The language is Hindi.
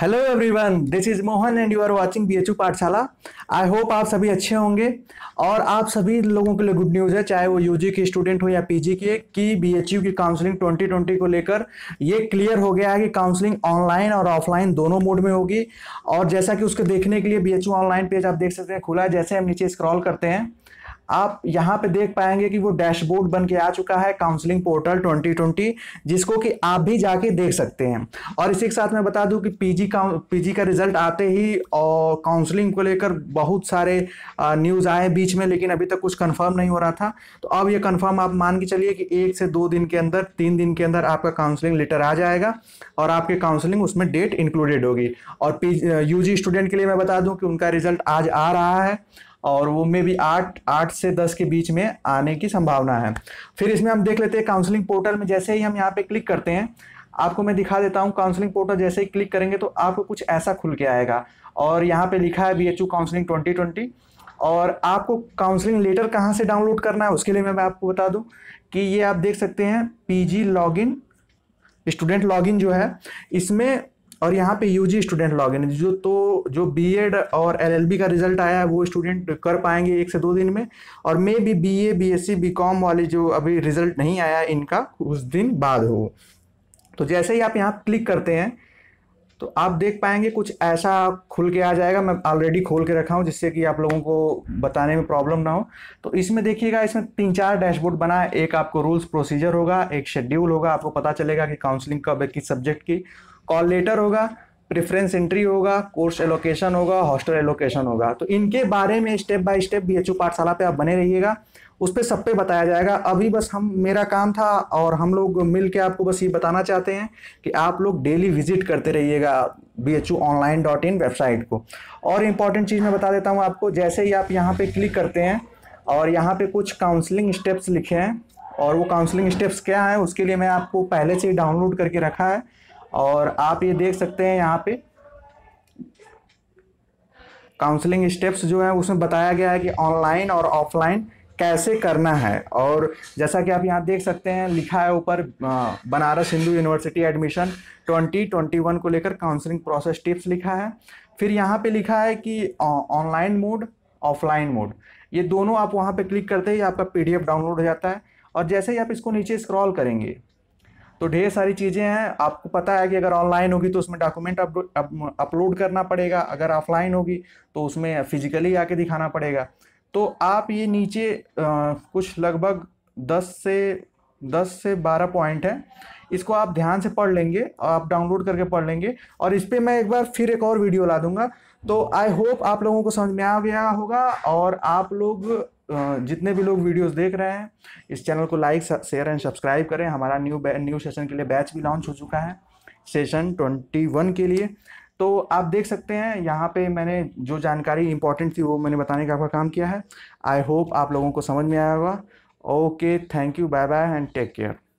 hello everyone this is Mohan and you are watching BHU Pathshala I hope आप सभी अच्छे होंगे और आप सभी लोगों के लिए गुड न्यूज़ है चाहे वो यूजी के स्टूडेंट हो या पीजी के कि बीएचयू की काउंसलिंग 2020 को लेकर ये क्लियर हो गया है कि काउंसलिंग ऑनलाइन और ऑफलाइन दोनों मोड में होगी और जैसा कि उसको देखने के लिए बी ऑनलाइन पेज आप देख सकते हैं खुला है जैसे हम नीचे स्क्रॉल करते हैं आप यहाँ पे देख पाएंगे कि वो डैशबोर्ड बन के आ चुका है काउंसलिंग पोर्टल 2020 जिसको कि आप भी जाके देख सकते हैं और इसी के साथ मैं बता दूं कि पीजी का पीजी का रिजल्ट आते ही और काउंसलिंग को लेकर बहुत सारे न्यूज़ आए बीच में लेकिन अभी तक कुछ कन्फर्म नहीं हो रहा था तो अब ये कन्फर्म आप मान के चलिए कि एक से दो दिन के अंदर तीन दिन के अंदर आपका काउंसलिंग लेटर आ जाएगा और आपके काउंसलिंग उसमें डेट इंक्लूडेड होगी और पी यूजी स्टूडेंट के लिए मैं बता दूं कि उनका रिजल्ट आज आ रहा है और वो में भी आठ आठ से दस के बीच में आने की संभावना है फिर इसमें हम देख लेते हैं काउंसलिंग पोर्टल में जैसे ही हम यहाँ पे क्लिक करते हैं आपको मैं दिखा देता हूँ काउंसलिंग पोर्टल जैसे ही क्लिक करेंगे तो आपको कुछ ऐसा खुल के आएगा और यहाँ पे लिखा है B H counselling twenty twenty और आपको काउंसलिंग लेटर कहाँ से डाउनलोड करना है उसके लिए मैं आपको बता दूँ कि ये आप देख सकते हैं पी जी स्टूडेंट लॉगिन जो है इसमें और यहाँ पे U G student log in जो तो जो बी एड और एल एल बी का रिजल्ट आया है वो स्टूडेंट कर पाएंगे एक से दो दिन में और maybe B B A S C B com वाले जो अभी रिजल्ट नहीं आया इनका उस दिन बाद हो तो जैसे ही आप यहाँ क्लिक करते हैं तो आप देख पाएंगे कुछ ऐसा खुल के आ जाएगा मैं ऑलरेडी खोल के रखा हूँ जिससे कि आप लोगों को बताने में प्रॉब्लम ना हो तो इसमें देखिएगा इसमें तीन चार डैशबोर्ड बना है एक आपको रूल्स प्रोसीजर होगा एक शेड्यूल होगा आपको पता चलेगा कि काउंसलिंग कब है किस सब्जेक्ट की कॉल लेटर होगा प्रेफरेंस एंट्री होगा कोर्स एलोकेशन होगा हॉस्टल एलोकेशन होगा तो इनके बारे में स्टेप बाय स्टेप बी पाठशाला पे आप बने रहिएगा उस पर सब पे बताया जाएगा अभी बस हम मेरा काम था और हम लोग मिल के आपको बस ये बताना चाहते हैं कि आप लोग डेली विजिट करते रहिएगा B H online dot in website को और इम्पॉर्टेंट चीज़ मैं बता देता हूँ आपको जैसे ही आप यहाँ पर क्लिक करते हैं और यहाँ पर कुछ काउंसलिंग स्टेप्स लिखे हैं और वो काउंसलिंग स्टेप्स क्या हैं उसके लिए मैं आपको पहले से ही डाउनलोड करके रखा है और आप ये देख सकते हैं यहाँ पे काउंसलिंग स्टेप्स जो है उसमें बताया गया है कि ऑनलाइन और ऑफलाइन कैसे करना है और जैसा कि आप यहाँ देख सकते हैं लिखा है ऊपर बनारस हिंदू यूनिवर्सिटी एडमिशन 2021 को लेकर काउंसलिंग प्रोसेस टिप्स लिखा है फिर यहाँ पे लिखा है कि ऑनलाइन मोड ऑफलाइन मोड ये दोनों आप वहाँ पे क्लिक करते ही आपका पीडीएफ डाउनलोड हो जाता है और जैसे ही आप इसको नीचे स्क्रॉल करेंगे तो ढेर सारी चीज़ें हैं आपको पता है कि अगर ऑनलाइन होगी तो उसमें डॉक्यूमेंट अपलोड करना पड़ेगा अगर ऑफलाइन होगी तो उसमें फिजिकली आके दिखाना पड़ेगा तो आप ये नीचे आ, कुछ लगभग दस से दस से बारह पॉइंट हैं इसको आप ध्यान से पढ़ लेंगे आप डाउनलोड करके पढ़ लेंगे और इस पर मैं एक बार फिर एक और वीडियो ला दूंगा तो आई होप आप लोगों को समझ में आ गया होगा और आप लोग जितने भी लोग वीडियोस देख रहे हैं इस चैनल को लाइक शेयर एंड सब्सक्राइब करें हमारा न्यू न्यू सेशन के लिए बैच भी लॉन्च हो चुका है सेशन ट्वेंटी वन के लिए तो आप देख सकते हैं यहाँ पे मैंने जो जानकारी इंपॉर्टेंट थी वो मैंने बताने का आपका काम किया है आई होप आप लोगों को समझ में आया होगा okay thank you bye bye and take care